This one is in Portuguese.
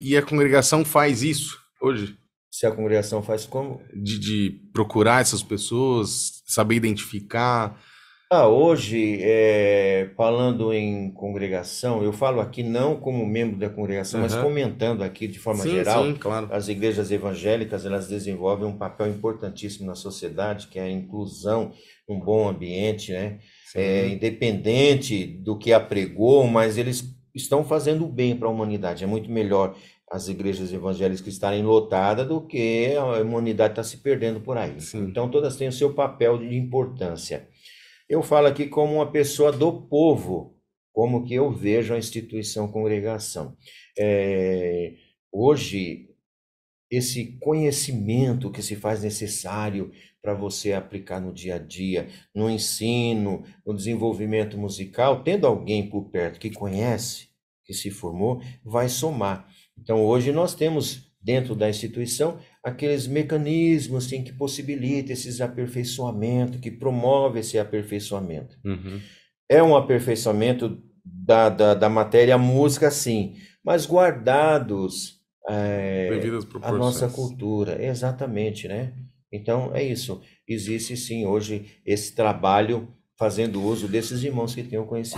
E a congregação faz isso hoje? Se a congregação faz como? De, de procurar essas pessoas, saber identificar. Ah, hoje, é, falando em congregação, eu falo aqui não como membro da congregação, uhum. mas comentando aqui de forma sim, geral, sim, claro. as igrejas evangélicas elas desenvolvem um papel importantíssimo na sociedade, que é a inclusão, um bom ambiente, né? É, independente do que apregou, mas eles estão fazendo bem para a humanidade. É muito melhor as igrejas evangélicas estarem lotadas do que a humanidade está se perdendo por aí. Sim. Então, todas têm o seu papel de importância. Eu falo aqui como uma pessoa do povo, como que eu vejo a instituição congregação. É, hoje, esse conhecimento que se faz necessário para você aplicar no dia a dia, no ensino, no desenvolvimento musical, tendo alguém por perto que conhece, que se formou vai somar. Então, hoje nós temos dentro da instituição aqueles mecanismos assim, que possibilitam esses aperfeiçoamentos, que promove esse aperfeiçoamento. Uhum. É um aperfeiçoamento da, da, da matéria música, sim, mas guardados é, a nossa cultura. Exatamente, né? Então, é isso. Existe, sim, hoje esse trabalho fazendo uso desses irmãos que tenham conhecimento.